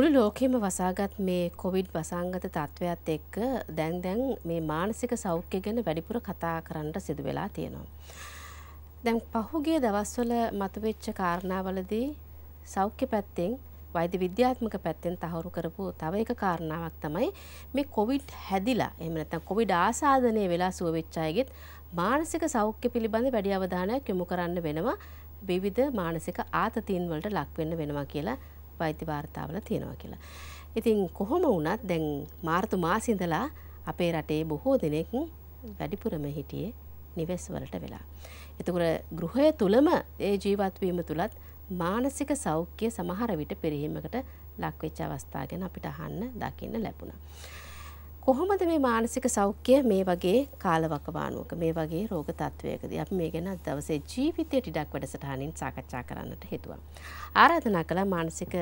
මුළු ලෝකෙම වසාගත් මේ කොවිඩ් වසංගත තත්ත්වයක් එක්ක දැන් දැන් මේ මානසික සෞඛ්‍ය ගැන වැඩිපුර කතා කරන්න සිදු වෙලා තියෙනවා. දැන් පහුගිය දවස්වල මතුවෙච්ච කාරණාවලදී සෞඛ්‍ය පැත්තෙන් වෛද්‍ය විද්‍යාත්මක පැත්තෙන් තහවුරු කරපු තව එක කාරණාවක් තමයි මේ කොවිඩ් හැදිලා එහෙම නැත්නම් කොවිඩ් ආසාදනය වෙලා සුව වෙච්ච අයගෙත් මානසික සෞඛ්‍ය පිළිබඳ වැඩි අවධානයක් යොමු කරන්න වෙනවා විවිධ මානසික ආතතියන් වලට ලක් වෙන්න වෙනවා කියලා වෛද්‍ය වාර්තාවල තියෙනවා කියලා. ඉතින් කොහොම වුණත් දැන් මාර්තු මාසිඳලා අපේ රටේ බොහෝ දෙනෙක් වැඩිපුරම හිටියේ නිවෙස්වලට වෙලා. එතකොට ගෘහය තුළම ඒ ජීවත්වීම තුළත් මානසික සෞඛ්‍ය සමහර විට පිරිහීමකට ලක්වෙච්ච අවස්ථා ගැන අපිට අහන්න දකින්න ලැබුණා. කොහොමද මේ මානසික සෞඛ්‍යය මේ වගේ කාලවකවානුවක මේ වගේ රෝග තත්ත්වයකදී අපි මේ ගැන දවසේ ජීවිතයේ ටිකක් වැඩසටහනින් සාකච්ඡා කරන්නට හිතුවා. ආරාධනා කළ මානසික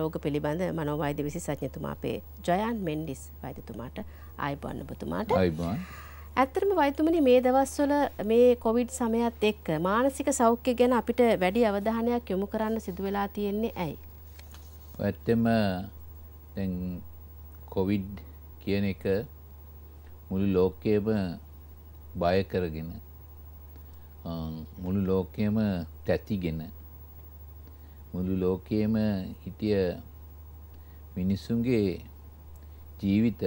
රෝග පිළිබඳ මනෝවෛද්‍ය විශේෂඥතුමා අපේ ජයන් මෙන්ඩිස් වෛද්‍යතුමාට ආයිබෝන් ඔබතුමාට ආයිබෝන්. ඇත්තටම වෛද්‍යතුමනි මේ දවස්වල මේ කොවිඩ් සමයත් එක්ක මානසික සෞඛ්‍ය ගැන අපිට වැඩි අවධානයක් යොමු කරන්න සිදු වෙලා තියෙන්නේ ඇයි? ඇත්තෙම දැන් කොවිඩ් කියන එක මුළු ලෝකයේම බය කරගෙන මුළු ලෝකයේම තැතිගෙන මුළු ලෝකයේම හිටිය මිනිස්සුන්ගේ ජීවිත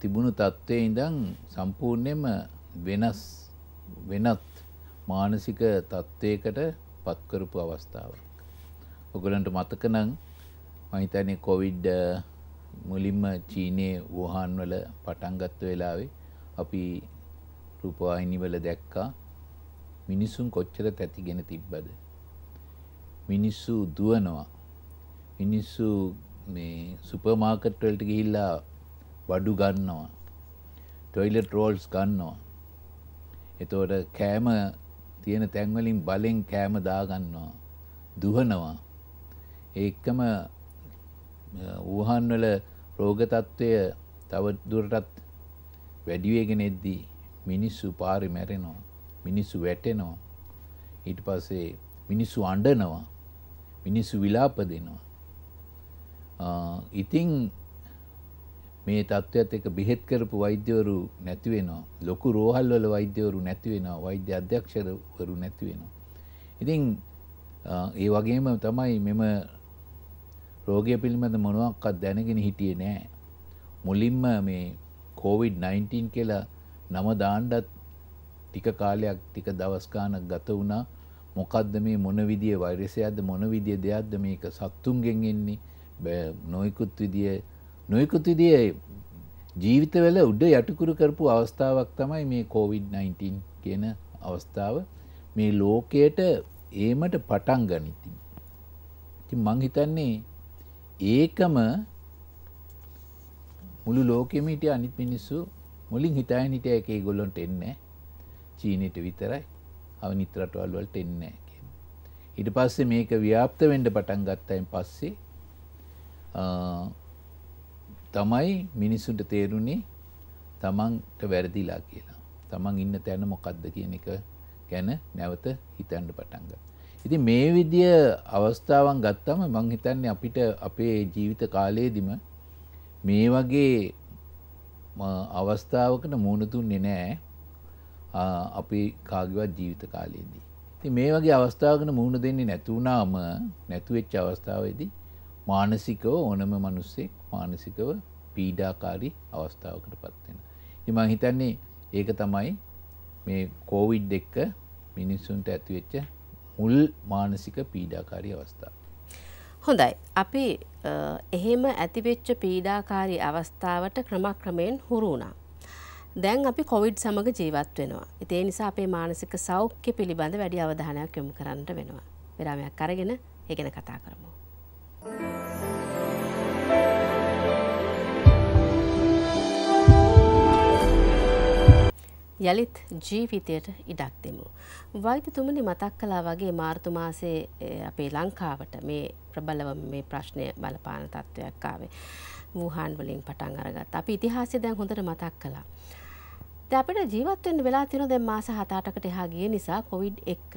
තිබුණු තත්ත්වයේ ඉඳන් සම්පූර්ණයෙන්ම වෙනස් වෙනත් මානසික තත්ත්වයකට පත් කරපු අවස්ථාවක්. ඔයගලන්ට මතක නම් මම හිතන්නේ කොවිඩ් මුලින්ම චීනයේ වුහාන් වල පටන් ගත්ත වෙලාවේ අපි රූපවාහිනී වල දැක්කා මිනිසුන් කොච්චර තැතිගෙන තිබ්බද මිනිස්සු දුවනවා මිනිස්සු මේ සුපර් මාකට් වලට ගිහිල්ලා බඩු ගන්නවා ටොයිලට් රෝල්ස් ගන්නවා එතකොට කෑම තියෙන තැන්වලින් බලෙන් කෑම දාගන්නවා දුහනවා ඒකම වූහන්වල රෝගතත්ත්වය තවදුරටත් වැඩිවේගෙන එද්දී මිනිස්සු පාරි මැරෙනවා මිනිස්සු වැටෙනවා ඊට පස්සේ මිනිස්සු අඩනවා මිනිස්සු විලාප දෙනවා ඉතිං මේ තත්ත්වත් එක බෙහෙත් කරපු වෛද්‍යවරු නැතිවෙනවා ලොකු රෝහල්වල වෛද්‍යවරු නැතිවෙනවා වෛද්‍ය අධ්‍යක්ෂරවරු නැතිවෙනවා ඉතිං ඒ වගේම තමයි මෙම රෝගය පිළිබඳ මොනුවක්වත් දැනගෙන හිටියේ නෑ. මුලින්ම මේ COVID-19 කියලා නම දාණ්ඩත් ටික කාලයක් ටික දවස්කානක් ගත වුණා මොකක්ද මේ මොන විදිිය වෛරසයක්ද මොන විදිිය දෙයක්ද මේක සත්තුන්ගෙන් එන්නේ නොයකුත් විදිිය නොයකුත් විදිිය ජීවිතවල උඩ යටකුරු කරපු අවස්ථාවක් තමයි මේ කෝවිD-19 කියන අවස්ථාව මේ ලෝකයට ඒමට පටන් ගනිතින්. මංහිතන්නේ ඒකම මුළු ලෝකෙම හිටිය අනිත් මිනිස්සු මුලින් හිතාගෙන හිටිය එක ඒගොල්ලන්ට එන්නේ චීනෙට විතරයි අනිත් රටවල් වලට එන්නේ ඊට පස්සේ මේක ව්‍යාප්ත වෙන්න පටන් ගත්තයින් පස්සේ තමයි මිනිසුන්ට තේරුණේ තමන්ට වැරදිලා කියලා. තමන් ඉන්න තැන මොකද්ද කියන එක ගැන නැවත හිතන්න පටන් ගත්තා. ඉති මේ විදිය අවස්ථාවන් ගත්තම මං හිතන්නේ අපිට අපේ ජීවිත කාලයේදිම මේ වගේ අවස්ථාවකට මුණතුන්නේ නෑ අපි කාගවත් ජීවිත කාලයේදී. ඉතින් මේ වගේ අවස්ථාවකට මුහුණ දෙන්නේ නැතුණාම නැතුවෙච්ච අවස්ථාවේදී මානසිකව ඕනම මිනිස්සෙක් මානසිකව පීඩාකාරී අවස්ථාවකටපත් වෙනවා. ඉතින් මං හිතන්නේ ඒක තමයි මේ කොවිඩ් එක්ක මිනිස්සුන්ට ඇතිවෙච්ච මුල් මානසික පීඩාකාරී අවස්ථා. හොඳයි අපි එහෙම ඇතිවෙච්ච පීඩාකාරී අවස්ථාවට ක්‍රමක්‍රමයෙන් හුරුුණා. දැන් අපි කොවිඩ් සමඟ ජීවත් වෙනවා. ඉතේ නිසා අපේ මානසික සෞඛ්‍ය පිළිබඳ වැඩි අවධානයක් යොමු කරන්නට වෙනවා. විරාමයක් අරගෙන ඒගෙන කතා කරමු. යළිත් ජීවිතයට ඉඩක් දෙමු. වෛද්‍යතුමනි මතක් කලා වගේ මාර්තු මාසේ අපේ ලංකාවට මේ ප්‍රබලව මේ ප්‍රශ්නය බලපාන තත්ත්වයක් ආවේ. වූහාන් වලින් පටන් අරගත්. අපි ඉතිහාසය දැන් හොඳට මතක් කළා. දැන් අපිට ජීවත් වෙන්න වෙලා තියෙනවා දැන් මාස 7-8කට එහා ගිය නිසා කොවිඩ් එක්ක.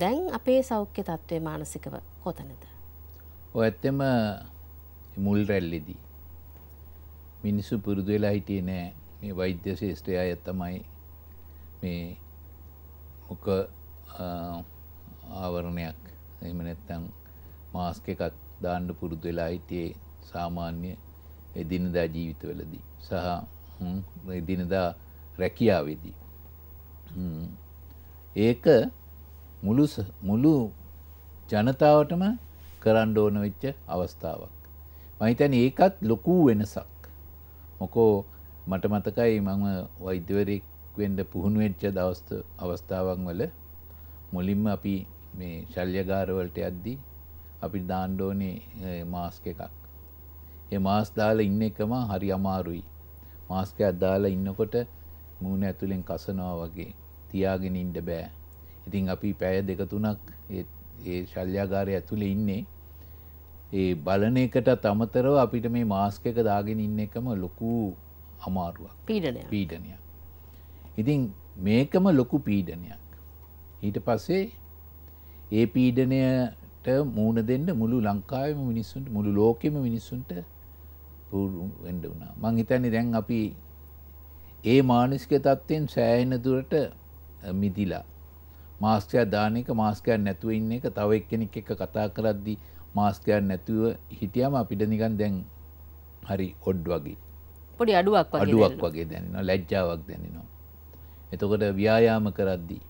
දැන් අපේ සෞඛ්‍ය තත්ත්වය මානසිකව කොතනද? ඔය ඇත්තම මුල් රැල්ලෙදී මිනිස්සු පුරුදු වෙලා හිටියේ නෑ මේ වෛද්‍ය ශේෂ්ඨය අය තමයි මේ මොක ආවරණයක් එහෙම නැත්නම් මාස්ක් එකක් දාන්න පුරුදු වෙලා හිටියේ සාමාන්‍ය එදිනදා ජීවිතවලදී සහ එදිනදා රැකියාවේදී ඒක මුළු මුළු ජනතාවටම කරන්න ඕන වෙච්ච අවස්ථාවක් මම හිතන්නේ ඒකත් ලොකු වෙනසක් මොකෝ මට මතකයි මම වෛද්‍යවරයෙක් වෙන්ඩ පුහුණු වෙච්ච දවස්ත අවස්ථාවන් වල මුලින්ම අපි මේ ශල්්‍යගාරවලට යද්දී අපි දාණ්ඩෝනේ මාස්ක එකක්. ඒ මාස් දාල ඉන්න එකම හරි අමාරුයි. මාස්ක අදදාලා ඉන්නකොට මූුණ ඇතුළෙන් කසනවා වගේ තියාගෙන ඉන්ඩ බෑ. ඉතින් අපි පැය දෙක තුනක් ඒ ශල්්‍යාගාරය ඇතුළෙ ඉන්නේ ඒ බලන එකට තමතරව අපිට මේ මාස්ක එක දාගෙන ඉන්න එකම ලොකු අමාරුවක් පීඩනය පීඩනයක්. ඉතින් මේකම ලොකු පීඩනයක්. ඊට පස්සේ ඒ පීඩනයට මූුණ දෙන්න මුළු ලංකාවම මිනිස්සුන්ට මුළු ලෝකෙම මිනිස්සුන්ට පූරුෙන්ඩ වුණා මං හිතන්නේ දැන් අපි ඒ මානසික තත්ත්වයෙන් සෑහෙන දුරට මිදිලා මාස්කයක් දානක මාස්කයක් නැතුව ඉන්න එක තව එක්කෙනෙක් එක කතා කරද්දි මාස්කයක් නැතුව හිටියම අපිට නිකන් දැන් හරි ඔඩ් වගේ පොඩි අඩුවක් අඩුවක් වගේ දැනෙනවා ලැජ්ජාවක් දැනෙනවා එතකොට ව්‍යායාම කරද්දී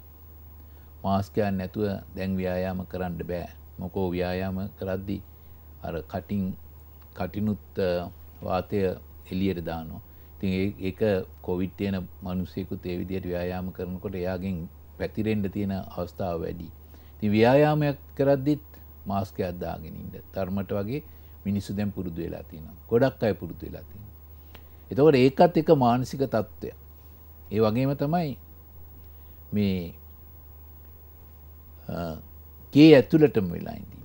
මාස්කයන් නැතුව දැන් ව්‍යායාම කරන්න බෑ මොකෝ ව්‍යායාම කරද්දී අර කටින් කටිනුත් වාතය එළියට දානවා ඉතින් ඒක කොවිඩ් තියෙන මිනිස්සෙකුත් ඒ විදිහට ව්‍යායාම කරනකොට එයාගෙන් පැතිරෙන්න තියෙන අවස්ථාව වැඩි ඉතින් ව්‍යායාමයක් කරද්දිත් මාස්කයක් දාගෙන ඉන්න තර්මට වගේ මිනිස්සු දැන් පුරුදු වෙලා තියෙනවා ගොඩක් අය පුරුදු වෙලා තියෙනවා එතකොට ඒකත් එක මානසික තත්ත්වයක් ඒ වගේම තමයි මේ ගේ ඇතුළටම වෙලායිදී.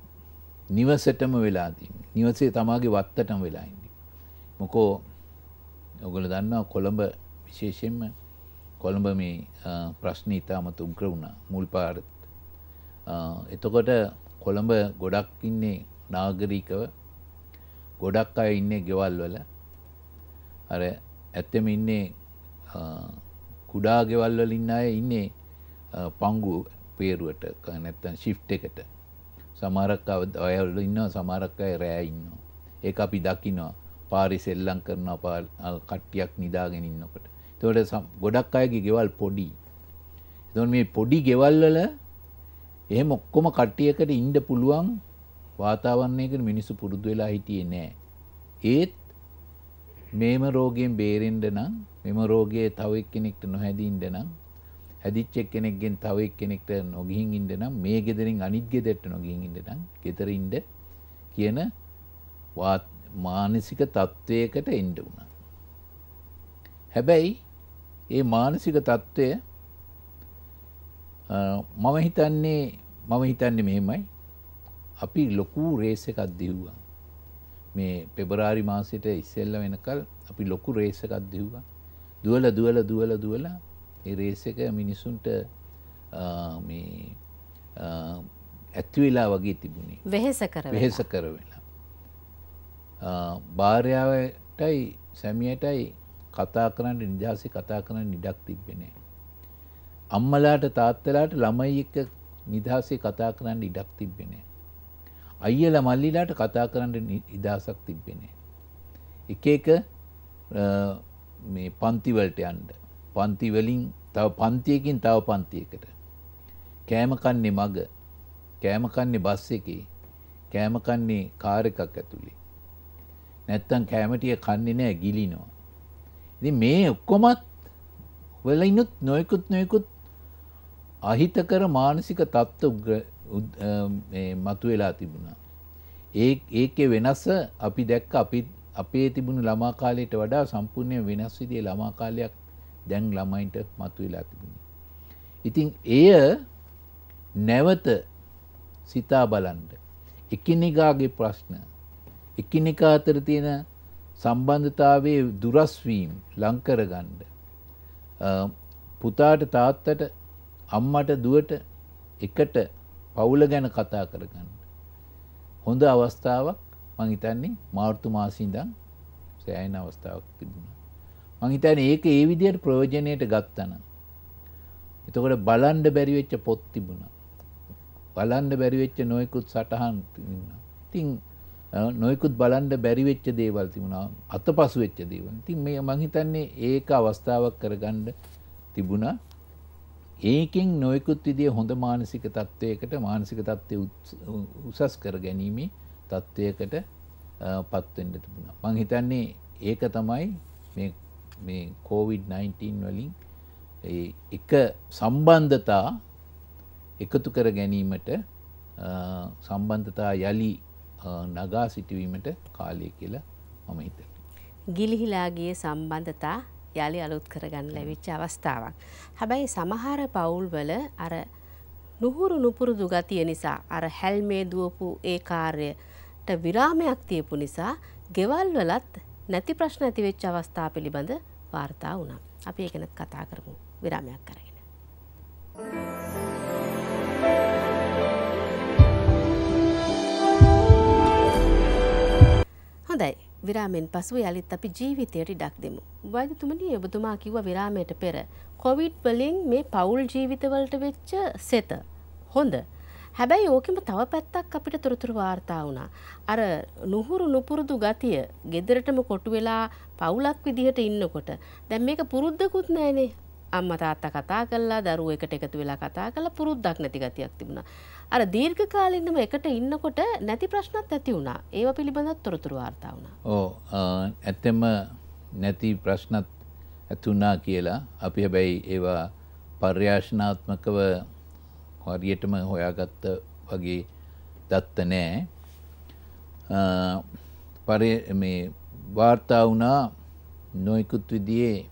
නිවසටම වෙලාදී. නිවසේ තමාගේ වත්තටම වෙලායිදී. මොකෝ ඔගොල දන්නවා කොළඹ විශේෂයෙන්ම කොළඹ මේ ප්‍රශ්න ඉතාම තුම්ක්‍ර වුණා මුල් පාරත්. එතකොට කොළඹ ගොඩක් ඉන්නේ නාගරීකව ගොඩක් අය ඉන්නේ ගෙවල් වල අර ඇත්තම ඉන්නේ කුඩා ගෙවල් වලින් අය ඉන්නේ පංගු පේරුවට නැත්තම් shift එකට සමහරක් අය ඉන්නවා සමහරක් අය රෑ ඉන්නවා ඒක අපි දකිනවා පාරි සෙල්ලම් කරනවා කට්ටියක් නිදාගෙන ඉන්නකොට එතකොට ගොඩක් අයගේ ගෙවල් පොඩි එතකොට මේ පොඩි ගෙවල් වල එහෙම ඔක්කොම කට්ටියකට ඉන්න පුළුවන් වාතාවරණයකට මිනිස්සු පුරුදු වෙලා හිටියේ නෑ ඒත් මේම රෝගයෙන් බේරෙන්න නම් මෙම රෝගයේ තව එක්කෙනෙක්ට නොහැදී ඉන්න නම් හැදිච්ච එක්කෙනෙක්ගෙන් තව එක්කෙනෙක්ට නොගිහින් ඉන්න නම් මේ ගෙදරින් අනිත් ගෙදරට නොගිහින් ඉන්න නම් ගෙදර ඉන්න කියන මානසික තත්වයකට එන්න උනා. හැබැයි ඒ මානසික තත්ත්වය මම හිතන්නේ මම හිතන්නේ මෙහෙමයි අපි ලොකු රේස් එකක් දිව්වා මේ පෙබරාරි මාසෙට ඉස්සෙල්ල වෙනකල් අපි ලොකු රේස් එකක් දිව්වා දුවල දුවල දුවල දුවල ඒ රේස් එක මිනිසුන්ට මේ ඇති වෙලා වගේ තිබුණේ. වෙහෙස කර වෙහෙස කර වෙලා. භාර්යාවටයි සැමියටයි කතා කරන්න නිදහසේ කතා කරන්න ඉඩක් තිබ්බේ නැහැ. අම්මලාට තාත්තලාට ළමයි එක්ක නිදහසේ කතා කරන්න ඉඩක් තිබ්බේ නැහැ. අයියලා මල්ලිලාට කතා කරන්න ඉඩාසක් තිබ්බේ නැහැ. එක එක මේ පන්තිවලට යන්න. පන්තිවලින් තව පන්තියකින් තව පන්තියකට. කෑම කන්නේ මග. කෑම කන්නේ බස් එකේ. කෑම කන්නේ කාර් එකක් ඇතුලේ. නැත්තම් කෑමටිය කන්නේ නැහැ ගිලිනවා. ඉතින් මේ ඔක්කොමත් වලිනුත් නොයෙකුත් නොයෙකුත් අහිතකර මානසික තත්ත්ව මතුවෙලා තිබුණා. ඒ ඒකේ වෙනස අපි දැක්ක අපි අපේ තිබුණු ළමා කාලයට වඩා සම්පූර්ණයෙන් වෙනස් විදිහේ ළමා කාලයක් දැන් ළමයින්ට මතුවලා තිබුණේ. ඉතින් එය නැවත සිතා බලන්න. එකිනෙකාගේ ප්‍රශ්න, එකිනෙකා අතර තියෙන සම්බන්ධතාවයේ දුරස් වීම ලං කරගන්න. පුතාට තාත්තට අම්මට දුවට එකට පවුල ගැන කතා කරගන්න. හොඳ අවස්ථාවක් මං හිතන්නේ මාර්තු මාසේ ඉඳන් සෑහෙන අවස්ථාවක් තිබුණා. මං හිතන්නේ ඒක ඒ විදිහට ප්‍රයෝජනයට ගත්තා නම් එතකොට බලන්න බැරි වෙච්ච පොත් තිබුණා. බලන්න බැරි වෙච්ච නොයෙකුත් සටහන් තිබුණා. ඉතින් නොයෙකුත් බලන්න බැරි වෙච්ච දේවල් තිබුණා. අතපසු වෙච්ච දේවල්. ඉතින් මේ මං හිතන්නේ ඒක අවස්ථාවක් කරගන්න තිබුණා. ඒකෙන් නොයෙකුත් විදිය හොඳ මානසික තත්ත්වයකට මානසික තත්ත්වය උසස් කර ගැනීමේ තත්ත්වයකට පත්වෙන්න තිබුණා. මං හිතන්නේ ඒක තමයි මේ මේ COVID-19 වලින් එක සම්බන්ධතා එකතු කර ගැනීමට සම්බන්ධතා යලි නගා සිටවීමට කාලය කියලා මම හිතනවා. ගිලිහිලාගේ සම්බන්ධතා යළි අලුත් කරගන්න ලැබිච්ච අවස්ථාවක්. හැබැයි සමහර පවුල්වල අර නුහුරු නුපුරුදු ගතිය නිසා අර හැල්මේ දුවපු ඒ කාර්ය විරාමයක් තියපු නිසා ගෙවල් වලත් නැති ප්‍රශ්න ඇති වෙච්ච අවස්ථා පිළිබඳ වාර්තා වුණා. අපි ඒක ගැන කතා කරමු විරාමයක් අරගෙන. Thank you. හොඳයි විරාමෙන් පසුව යළිත් අපි ජීවිතයට ඉඩක් දෙමු. වෛදතුමනි ඔබතුමා කිව්ව විරාමයට පෙර කොවිඩ් වලින් මේ පවුල් ජීවිතවලට වෙච්ච සෙත හොඳ හැබැයි ඕකෙම තව පැත්තක් අපිට තොරතුරු වාර්තා වුණා. අර නුහුරු නුපුරුදු ගතිය ගෙදරටම කොටු වෙලා පවුලක් විදිහට ඉන්නකොට දැන් මේක පුරුද්දකුත් නැහනේ. අම්මා තාත්තා කතා කළා දරුවෝ එකට එකතු වෙලා කතා කළා පුරුද්දක් නැති ගතියක් තිබුණා. අර දීර්ඝ කාලිනම එකට ඉන්නකොට නැති ප්‍රශ්නත් ඇති වුණා. ඒව පිළිබඳව තොරතුරු වාර්තා වුණා. ඔව් ඇත්තෙම නැති ප්‍රශ්නත් ඇති වුණා කියලා අපි හැබැයි ඒවා පර්යාශනාත්මකව හරියටම හොයාගත්ත වගේ දත්ත නෑ පරි මේ වාර්තා වුණා නොයකුත් විදියේ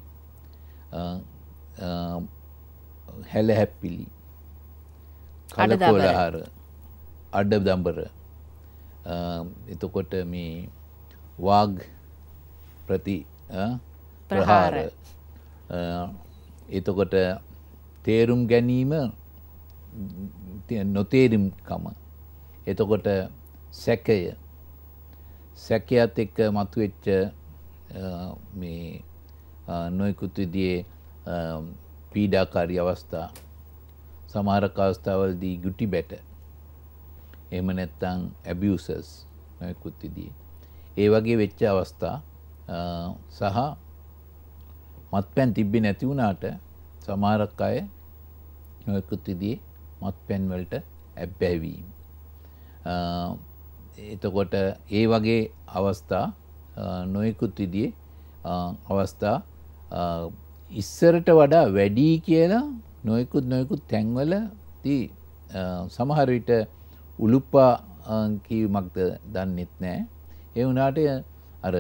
හැල හැප්පිලි කලකෝලහාර අඩ දම්බර එතකොට මේ වාග් ප්‍රති ප්‍රහාර එතකොට තේරුම් ගැනීම නොතේරුම්කම. එතකොට සැකය සැකයත් එක්ක මතුවෙච්ච මේ නොයෙකුත් විදිහේ පීඩාකාරී අවස්ථා සමහර අවස්ථාවලදී ගුටි බැට එහෙම නැත්නම් ඇබියුසස් නොයෙකුත් විදිහේ ඒ වගේ වෙච්ච අවස්ථා සහ මත්පැන් තිබ්බේ නැති වුණාට සමහරක් අය නොයෙකුත් විදිහේ මත් පැන්වලට ඇබ්බැවීම්. එතකොට ඒ වගේ අවස්ථා නොයකුත් විදිේ අවස්ථා ඉස්සරට වඩා වැඩී කියලා නොයකුත් නොයකුත් තැන්වල ති සමහරවිට උළුප්පා කීවමක්ද දන්නෙත් නෑ. ඒ වනාට අර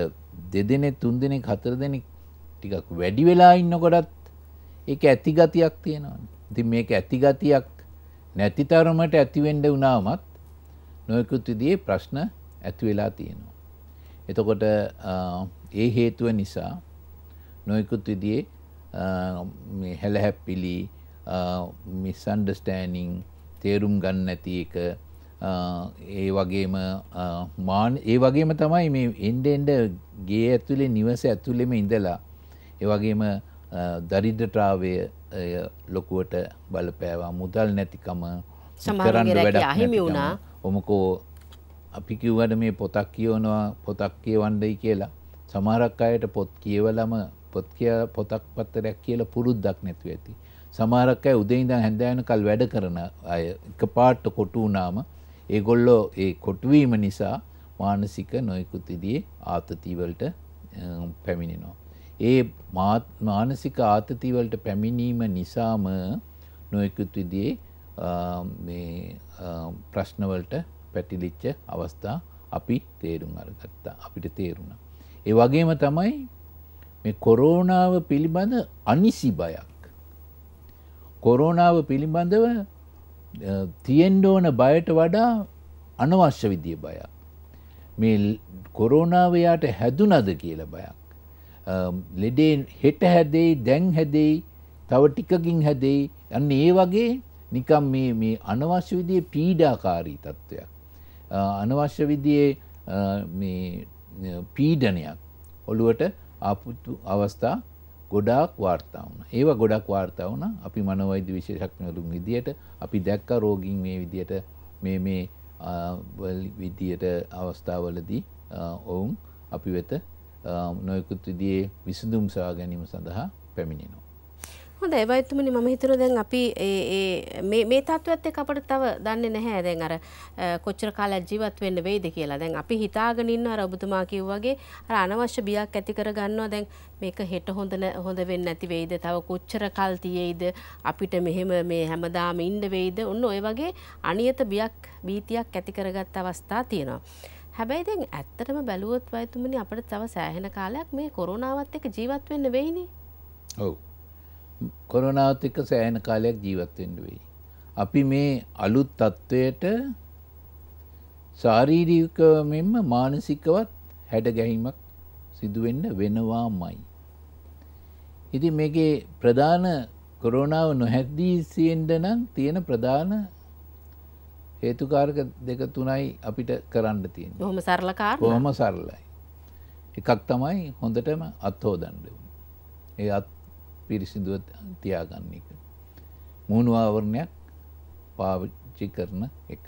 දෙදෙනෙ තුන් දෙනෙ හතර දෙනෙ ටිකක් වැඩි වෙලා ඉන්නකොටත් ඒ ඇතිගතියක් තියෙනවා. ඉතින් මේක ඇතිගතියක් නැති තරමට ඇතිවෙන්න වුණාමත් නොයෙකුත් විදිහේ ප්‍රශ්න ඇති වෙලා තියෙනවා. එතකොට ඒ හේතුව නිසා නොයෙකුත් විදිහේ මේ හැලහැප්පිලි misunderstanding තේරුම් ගන්න නැති එක ඒ වගේම මාන ඒ වගේම තමයි මේ එන්න එන්න ගේ ඇතුලේ නිවස ඇතුලේම ඉඳලා ඒ වගේම දරිද්‍රතාවය ලොකුවට බලපෑවා මුදල් නැතිකම කරන්න වැඩ අහිමි වුණා ඔමකෝ අපි කිව්වට මේ පොතක් කියවනවා පොතක් කියවන්ඩයි කියලා සමහරක් අයට පොත් කියවලම පොත් කිය පොතක් පත්තරයක් කියලා පුරුද්දක් නැතුව ඇති. සමහරක් අය උදේ ඉඳන් හැන්දෑවන කල් වැඩ කරන අය එක පාට කොටු වුණාම ඒගොල්ලෝ ඒ කොටුවීම නිසා මානසික නොයෙකුත් විදිහේ ආතති වලට පැමිණෙනවා. ඒ මානසික ආතති වලට පැමිණීම නිසාම නොයෙකුත් විදිහේ මේ ප්‍රශ්න වලට පැටලිච්ච අවස්ථා අපි තේරුම් අරගත්තා අපිට තේරුණා. ඒ වගේම තමයි මේ කොරෝනාව පිළිබඳ අනිසි බයක්. කොරෝනාව පිළිබඳව තියෙන්න ඕන බයට වඩා අනවශ්‍ය විදිය බයක්. මේ කොරෝනාව යාට හැදුනද කියලා බයක්. ලෙඩේ හෙට හැදෙයි දැන් හැදෙයි තව ටිකකින් හැදෙයි යන්න ඒ වගේ නිකම් මේ මේ අනවශ්‍ය විදියේ පීඩාකාරී තත්ත්වයක්. අනවශ්‍ය විදියේ මේ පීඩනයක් ඔළුවට ආපුතු අවස්ථා ගොඩාක් වාර්තා වුණා. ඒවා ගොඩක් වාර්තා වුණා. අපි මනෝවෛද්‍ය විශේෂඥවරුන් විදියට අපි දැක්ක රෝගීන් මේ විදියට මේ මේ විදියට අවස්ථාවලදී ඔවුන් අපි වෙත නොයකුත් විදියේ විසඳුම් සවා ගැනීම සඳහා පැමිණෙනවා. හොඳ ඇවයිතුමනි මම හිතර දැන් අපි මේ තත්ත්වත් එක් අපට තව දන්න නැහැ දැන් අර කොච්චර කාල ජීවත් වෙන්න වෙයිද කියලා දැන් අපි හිතාගෙනන්න රබතුමා කිව් වගේ අර අනවශ්‍ය බියක් ඇති කර ගන්නවා දැන් මේක හෙට හොඳ හොඳ වෙන්න ඇති වෙයිද තව කොච්චර කල් තියෙයිද අපිට මෙහෙම මේ හැමදාම ඉන්න වෙයිද ඔන්න ඔය වගේ අනියත බියක් බීතියක් ඇති කරගත් අවස්ථා තියෙනවා. හැබැයි දැන් ඇත්තටම බැලුවොත් වයතුමනි අපට තව සෑහෙන කාලයක් මේ කොරුණාවත් එක ජීවත් වෙන්න වෙයිනේ. ඔව්. කොරුණාවත් එක්ක සෑහෙන කාලයක් ජීවත් වෙන්න වෙයි. අපි මේ අලුත් තත්වයට ශාරීරිකව මෙන්ම මානසිකවත් හැඩගැහිමක් සිදු වෙන්න වෙනවාමයි. ඉතින් මේකේ ප්‍රධාන කොරෝනාව නොහැදී සියෙන්න නම් තියෙන ප්‍රධාන හේතුකාරක දෙක තුනයි අපිට කරන්න තියෙන හොම සරලකාර හොම සරලයි එකක් තමයි හොඳටම අත්හෝ දණ්ඩ ඒ අත් පිරිසිදුව තියාගන්න එක මුණුවාවරණයක් පාවිච්චි කරන එක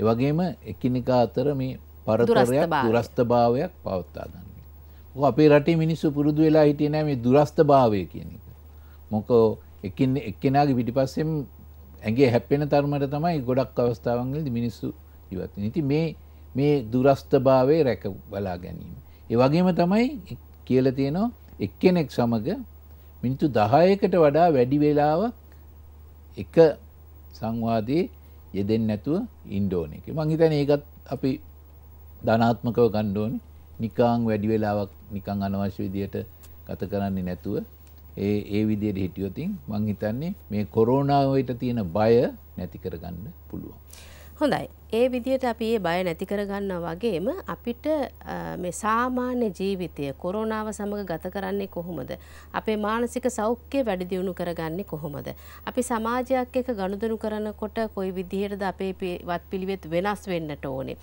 එවගේම එකිනෙකා අතර මේ පරතරයක් දුරස්ථභාවයක් පවත්තා ගන්න අපේ රටේ මිනිස්සු පුරුදු වෙලා හිටිය නෑ මේ දුරස්ථභාවය කියන එක මොකෝ එකිනෙකාගේ පිටිපස්සෙන් ඇගේ හැපෙන තර්මට තමයි ගොඩක් අවස්ථාවන්ගලද මිනිස්සු ඉවත් නති මේ මේ දුරස්ථභාවේ රැක බලා ගැනීම. ඒ වගේම තමයි කියල තියනවා එක්කෙනෙක් සමඟ මිනිතු දහයකට වඩා වැඩි වෙලාවක් එක සංවාදයේ යෙදෙන් නැතුව ඉන්ඩෝන එක මංහිතන ඒකත් අපි ධනාත්මකව ගණ්ඩෝන නිකාං වැඩි වෙලාවක් නිකං අනවශ්‍ය විදියට ගත කරන්නේ නැතුව ඒ ඒ විදියට හිටියොතින් මං හිතන්නේ මේ කොරෝනාවට තියෙන බය නැති කරගන්න පුළුවන්. හොඳයි ඒ විදිහට අපි ඒ බය නැති කරගන්න වගේම අපිට මේ සාමාන්‍ය ජීවිතය කොරෝනාව සමග ගත කරන්නේ කොහොමද? අපේ මානසික සෞඛ්‍ය වැඩි දියුණු කරගන්නේ කොහොමද? අපි සමාජයක් එක්ක ගනුදෙනු කරනකොට කොයි විදිහටද අපේ වත්පිළිවෙත් වෙනස් වෙන්නට ඕනේ?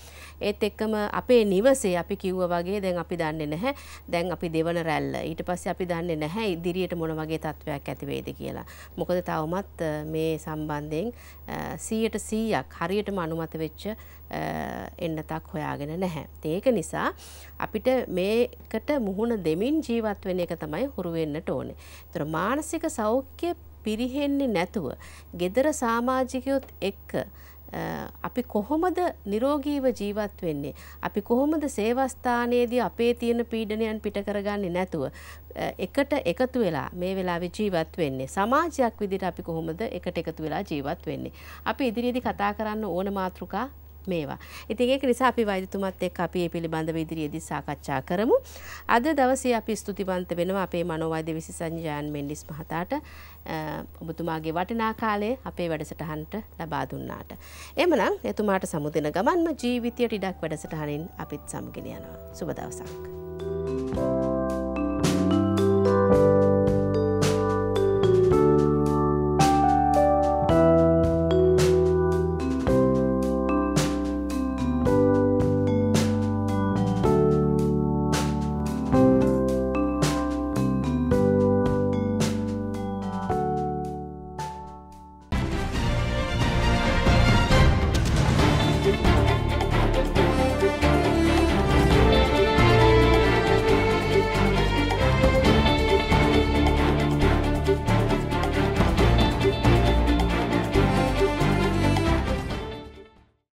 ඒත් එක්කම අපේ නිවසේ අපි කිව්වා වගේ දැන් අපි දන්නේ නැහැ. දැන් අපි දෙවන රැල්ල. ඊට පස්සේ අපි දන්නේ නැහැ ඉදිරියට මොන වගේ තත්වයක් ඇති වෙයිද කියලා. මොකද තවමත් මේ සම්බන්ධයෙන් 100% හරියටම අනුමත වෙච්ච වෙච්ච එන්නතක් හොයාගෙන නැහැ. ඒක නිසා අපිට මේකට මුහුණ දෙමින් ජීවත් වෙන එක තමයි හුරු වෙන්නට ඕනේ. ඒතර මානසික සෞඛ්‍ය පිරිහෙන්නේ නැතුව gedara සමාජිකයොත් එක්ක අපි කොහොමද නිරෝගීව ජීවත් වෙන්නේ. අපි කොහොමද සේවස්ථානයේදී අපේ තියෙන පීඩනයන් පිට කරගන්නේ නැතුව. එකට එකතු වෙලා මේ වෙලාවේ ජීවත් වෙන්නේ. සමාජයක් විදිහට අපි කොහොමද එකට එකතු වෙලා ජීවත් වෙන්නේ. අපි ඉදිරියේදී කතා කරන්න ඕන මාතෘකා මේවා. ඉතින් ඒක නිසා අපි වෛද්‍යතුමත් එක්ක අපි මේ පිළිබඳව ඉදිරියේදී සාකච්ඡා කරමු. අද දවසේ අපි ස්තුතිවන්ත වෙනවා අපේ මනෝවෛද්‍ය විශේෂඥයන් මෙන්ඩිස් මහතාට ඔබතුමාගේ වටිනා කාලය අපේ වැඩසටහනට ලබා දුන්නාට. එමනම් එතුමාට සමුදෙන ගමන්ම ජීවිතයට ඉඩක් වැඩසටහනින් අපිත් සමගෙන යනවා. සුබ දවසක්. Thank you.